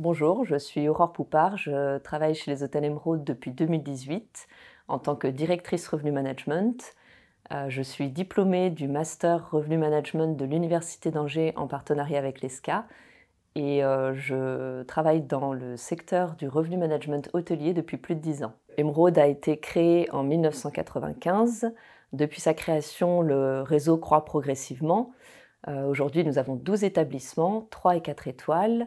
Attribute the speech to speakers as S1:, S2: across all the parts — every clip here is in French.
S1: Bonjour, je suis Aurore Poupard, je travaille chez les Hôtels Emeraude depuis 2018 en tant que directrice Revenu Management. Euh, je suis diplômée du Master Revenu Management de l'Université d'Angers en partenariat avec l'ESCA et euh, je travaille dans le secteur du revenu management hôtelier depuis plus de 10 ans. Emeraude a été créé en 1995. Depuis sa création, le réseau croît progressivement. Euh, aujourd'hui, nous avons 12 établissements, 3 et 4 étoiles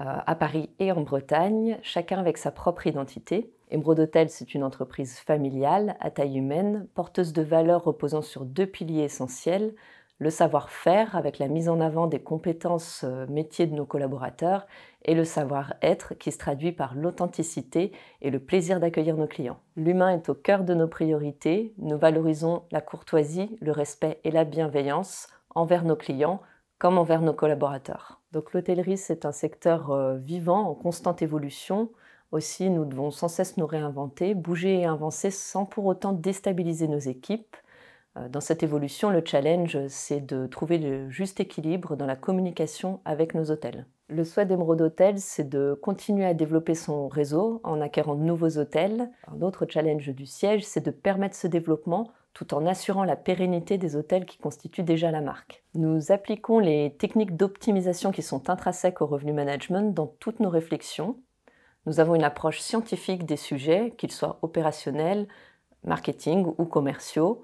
S1: à Paris et en Bretagne, chacun avec sa propre identité. Emerald Hotel, c'est une entreprise familiale, à taille humaine, porteuse de valeurs reposant sur deux piliers essentiels, le savoir-faire avec la mise en avant des compétences euh, métiers de nos collaborateurs et le savoir-être qui se traduit par l'authenticité et le plaisir d'accueillir nos clients. L'humain est au cœur de nos priorités, nous valorisons la courtoisie, le respect et la bienveillance envers nos clients comme envers nos collaborateurs. Donc l'hôtellerie, c'est un secteur euh, vivant, en constante évolution. Aussi, nous devons sans cesse nous réinventer, bouger et avancer sans pour autant déstabiliser nos équipes. Euh, dans cette évolution, le challenge, c'est de trouver le juste équilibre dans la communication avec nos hôtels. Le souhait d'Emeraude Hôtel, c'est de continuer à développer son réseau en acquérant de nouveaux hôtels. Un autre challenge du siège, c'est de permettre ce développement tout en assurant la pérennité des hôtels qui constituent déjà la marque. Nous appliquons les techniques d'optimisation qui sont intrinsèques au revenu management dans toutes nos réflexions. Nous avons une approche scientifique des sujets, qu'ils soient opérationnels, marketing ou commerciaux.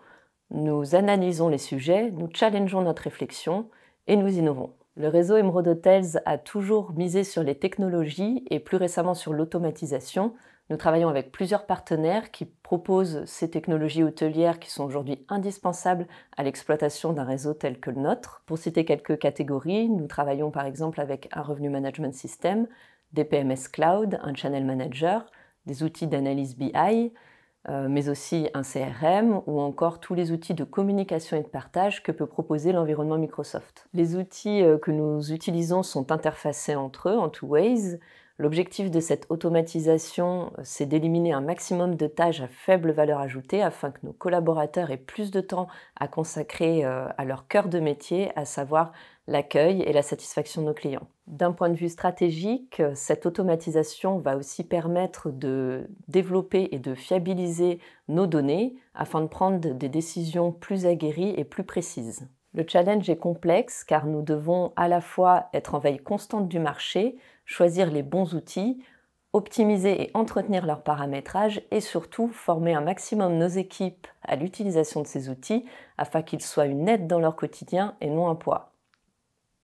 S1: Nous analysons les sujets, nous challengeons notre réflexion et nous innovons. Le réseau Emerald Hotels a toujours misé sur les technologies et plus récemment sur l'automatisation nous travaillons avec plusieurs partenaires qui proposent ces technologies hôtelières qui sont aujourd'hui indispensables à l'exploitation d'un réseau tel que le nôtre. Pour citer quelques catégories, nous travaillons par exemple avec un revenu management system, des PMS cloud, un channel manager, des outils d'analyse BI, euh, mais aussi un CRM ou encore tous les outils de communication et de partage que peut proposer l'environnement Microsoft. Les outils euh, que nous utilisons sont interfacés entre eux en two ways. L'objectif de cette automatisation, c'est d'éliminer un maximum de tâches à faible valeur ajoutée afin que nos collaborateurs aient plus de temps à consacrer euh, à leur cœur de métier, à savoir l'accueil et la satisfaction de nos clients. D'un point de vue stratégique, cette automatisation va aussi permettre de développer et de fiabiliser nos données afin de prendre des décisions plus aguerries et plus précises. Le challenge est complexe car nous devons à la fois être en veille constante du marché, choisir les bons outils, optimiser et entretenir leur paramétrage et surtout former un maximum nos équipes à l'utilisation de ces outils afin qu'ils soient une aide dans leur quotidien et non un poids.